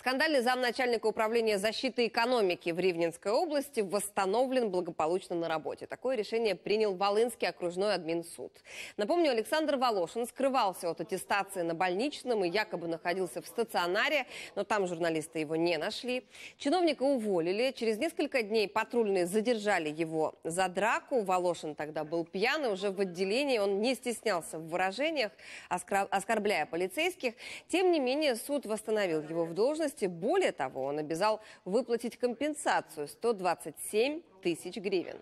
Скандальный замначальника управления защиты экономики в Ривненской области восстановлен благополучно на работе. Такое решение принял Волынский окружной админсуд. Напомню, Александр Волошин скрывался от аттестации на больничном и якобы находился в стационаре, но там журналисты его не нашли. Чиновника уволили. Через несколько дней патрульные задержали его за драку. Волошин тогда был пьян и уже в отделении он не стеснялся в выражениях, оскорбляя полицейских. Тем не менее, суд восстановил его в должность возрасте. Более того, он обязал выплатить компенсацию 127 тысяч гривен.